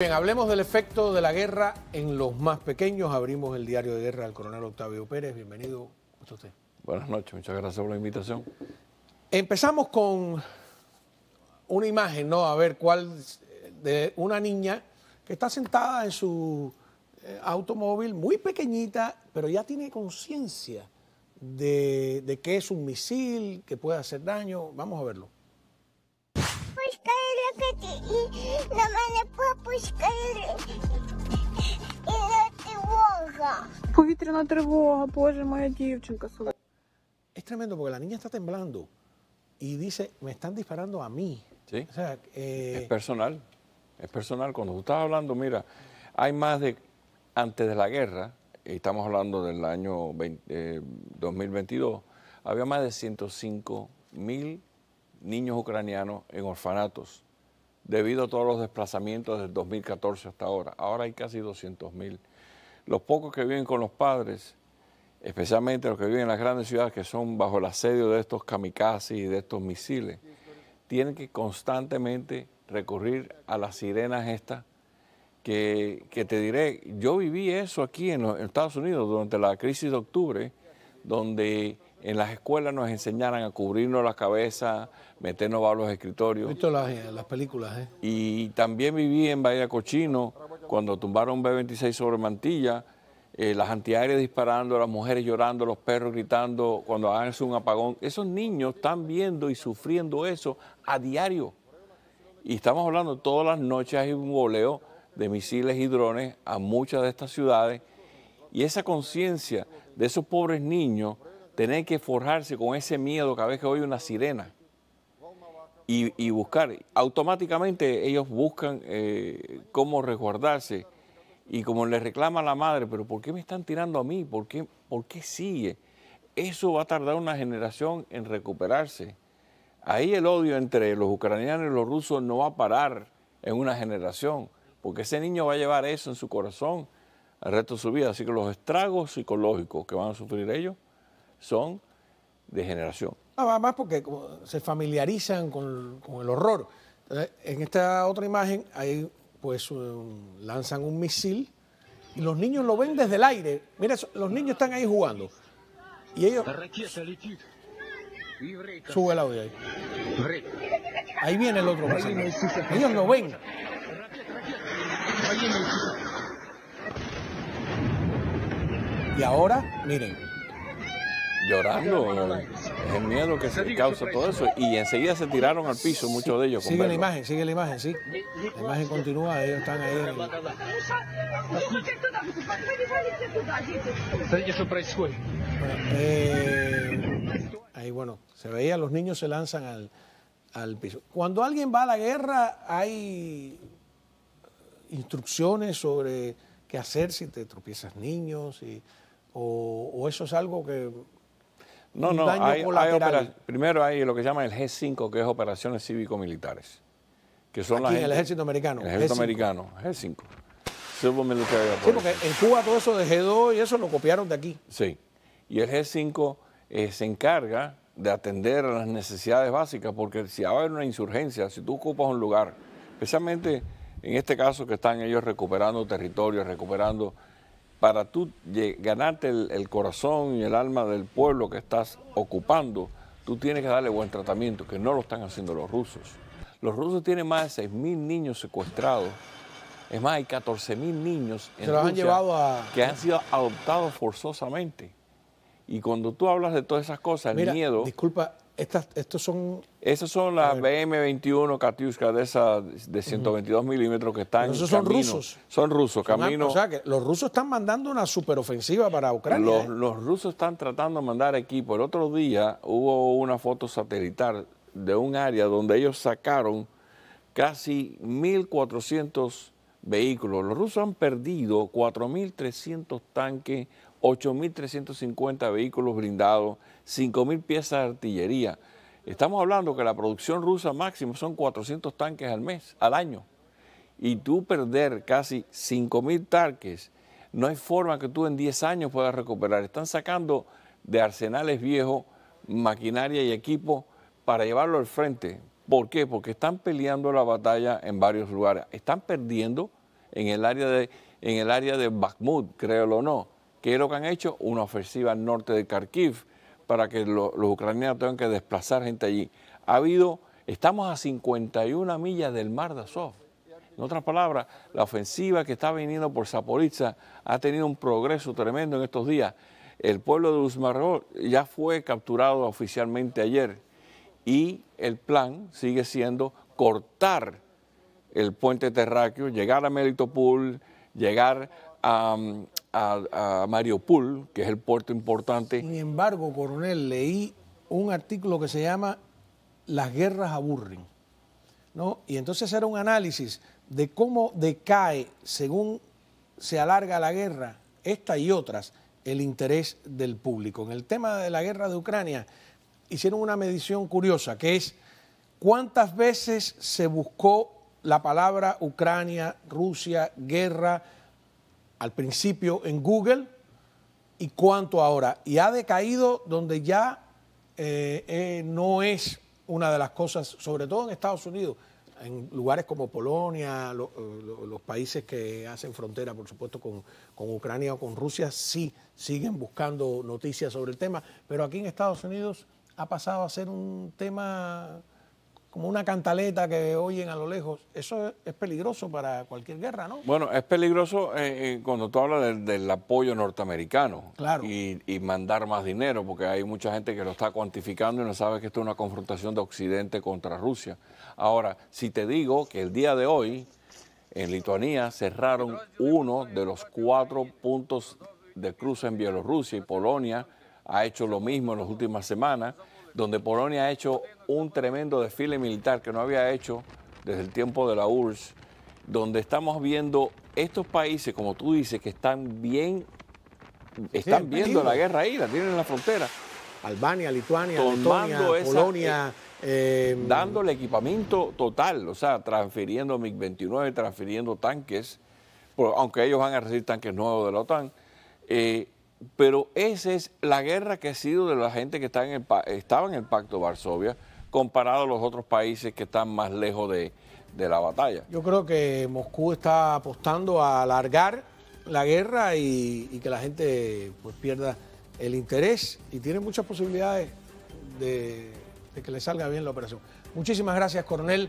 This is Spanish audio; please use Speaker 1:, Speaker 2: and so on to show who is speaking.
Speaker 1: Bien, hablemos del efecto de la guerra en los más pequeños. Abrimos el diario de guerra al coronel Octavio Pérez. Bienvenido, usted.
Speaker 2: Buenas noches, muchas gracias por la invitación. Empezamos
Speaker 1: con una imagen, ¿no? A ver cuál, de una niña que está sentada en su eh, automóvil, muy pequeñita, pero ya tiene conciencia de, que es un misil, que puede hacer daño. Vamos a verlo. Pues, es tremendo porque la niña está temblando y dice, me están disparando a mí.
Speaker 2: Sí. Eh, es personal, es personal. Cuando tú estás hablando, mira, hay más de, antes de la guerra, estamos hablando del año 2022, eh, había más de 105 mil niños ucranianos en orfanatos debido a todos los desplazamientos del 2014 hasta ahora. Ahora hay casi 200.000. Los pocos que viven con los padres, especialmente los que viven en las grandes ciudades que son bajo el asedio de estos kamikazes y de estos misiles, tienen que constantemente recurrir a las sirenas estas que, te diré, yo viví eso aquí en, en Estados Unidos durante la crisis de octubre, donde en las escuelas nos enseñaran a cubrirnos la cabeza, meternos bajo los escritorios.
Speaker 1: Visto las, eh, películas, ¿eh?
Speaker 2: Y también viví en Bahía Cochino, cuando tumbaron B-26 sobre Mantilla, eh, las antiaéreas disparando, las mujeres llorando, los perros gritando, cuando hagan un apagón. Esos niños están viendo y sufriendo eso a diario. Y estamos hablando todas las noches hay un voleo de misiles y drones a muchas de estas ciudades. Y esa conciencia de esos pobres niños tener que forjarse con ese miedo cada vez que oye una sirena y, buscar. Automáticamente ellos buscan eh, cómo resguardarse y como le reclama la madre, pero ¿por qué me están tirando a mí? ¿Por qué, ¿Por qué sigue? Eso va a tardar una generación en recuperarse. Ahí el odio entre los ucranianos y los rusos no va a parar en una generación, porque ese niño va a llevar eso en su corazón el resto de su vida. Así que los estragos psicológicos que van a sufrir ellos son de generación.
Speaker 1: Ah, más porque se familiarizan con, el horror. en esta otra imagen, ahí pues lanzan un misil y los niños lo ven desde el aire. Mira, los niños están ahí jugando. Y ellos... Sube el audio ahí. Ahí viene el otro. Ellos lo ven.
Speaker 2: Y ahora, miren llorando, es el miedo que se causa todo eso. Y enseguida se tiraron al piso muchos de ellos. sigue la
Speaker 1: imagen, sigue la imagen, sí. La imagen continúa, ellos están ahí. Eh, ahí bueno, se veía, los niños se lanzan al, al piso. Cuando alguien va a la guerra hay instrucciones sobre qué hacer si te tropiezas niños y, o, eso es algo que
Speaker 2: no, no, primero hay lo que llama el G5, que es operaciones cívico-militares. Que son en el ejército americano. El ejército americano, G5. Sí, porque en Cuba todo eso de G2 y eso lo copiaron de aquí. Sí. Y el G5 eh, se encarga de atender a las necesidades básicas, porque si va a haber una insurgencia, si tú ocupas un lugar, especialmente en este caso que están ellos recuperando territorio, recuperando para tú ganarte el, corazón y el alma del pueblo que estás ocupando, tú tienes que darle buen tratamiento, que no lo están haciendo los rusos. Los rusos tienen más de 6.000 niños secuestrados. Es más, hay 14.000 niños en que han sido adoptados forzosamente. Y cuando tú hablas de todas esas cosas, el miedo...
Speaker 1: Disculpa, estas, estos son...
Speaker 2: Esas son las BM-21 Katyushka, de esas de 122 milímetros que están... Esos son rusos. Son rusos, camino... o sea, que
Speaker 1: los rusos están mandando una superofensiva para Ucrania. Los, ¿eh?
Speaker 2: los rusos están tratando de mandar equipo. El otro día hubo una foto satelital de un área donde ellos sacaron casi 1.400 vehículos. Los rusos han perdido 4.300 tanques 8.350 vehículos blindados, 5.000 piezas de artillería. Estamos hablando que la producción rusa máxima son 400 tanques al mes, al año. Y tú perder casi 5.000 tanques, no hay forma que tú en 10 años puedas recuperar. Están sacando de arsenales viejos maquinaria y equipo para llevarlo al frente. ¿Por qué? Porque están peleando la batalla en varios lugares. Están perdiendo en el área de, en el área de Bakhmut, créelo o no ¿Qué es lo que han hecho? Una ofensiva al norte de Kharkiv para que los ucranianos tengan que desplazar gente allí. Ha habido, estamos a 51 millas del mar de Azov. En otras palabras, la ofensiva que está viniendo por Zaporizhzhia ha tenido un progreso tremendo en estos días. El pueblo de Uzmarol ya fue capturado oficialmente ayer y el plan sigue siendo cortar el puente terráqueo, llegar a Melitopol, llegar a, mm, a, Mariupol, que es el puerto importante. Sin
Speaker 1: embargo, coronel, leí un artículo que se llama Las guerras aburren. ¿no? Y entonces era un análisis de cómo decae, según se alarga la guerra, esta y otras, el interés del público. En el tema de la guerra de Ucrania, hicieron una medición curiosa, que es cuántas veces se buscó la palabra Ucrania, Rusia, guerra, al principio en Google y cuánto ahora. Y ha decaído donde ya eh, eh, no es una de las cosas, sobre todo en Estados Unidos, en lugares como Polonia, eh, los países que hacen frontera, por supuesto, con, con, Ucrania o con Rusia, sí siguen buscando noticias sobre el tema, pero aquí en Estados Unidos ha pasado a ser un tema como una cantaleta que oyen a lo lejos. Eso es peligroso para cualquier guerra, ¿no?
Speaker 2: Bueno, es peligroso eh, eh, cuando tú hablas del, apoyo norteamericano claro. y, y, mandar más dinero, porque hay mucha gente que lo está cuantificando y no sabe que esto es una confrontación de Occidente contra Rusia. Ahora, si te digo que el día de hoy en Lituania cerraron uno de los cuatro puntos de cruce en Bielorrusia y Polonia ha hecho lo mismo en las últimas semanas donde Polonia ha hecho un tremendo desfile militar que no había hecho desde el tiempo de la URSS, donde estamos viendo estos países, como tú dices, que están bien, están viendo la guerra ahí, la tienen en la frontera. Albania, Lituania, Letonia, eh, Polonia. Em, dándole equipamiento total, o sea, transfiriendo MiG-29, transfiriendo tanques, aunque ellos van a recibir tanques nuevos de la OTAN. Eh, pero esa es la guerra que ha sido de la gente que está en estaba en el Pacto Varsovia comparado a los otros países que están más lejos de, la batalla.
Speaker 1: Yo creo que Moscú está apostando a alargar la guerra y, que la gente pues, pierda el interés y tiene muchas posibilidades de, de que le salga bien la operación. Muchísimas gracias, coronel.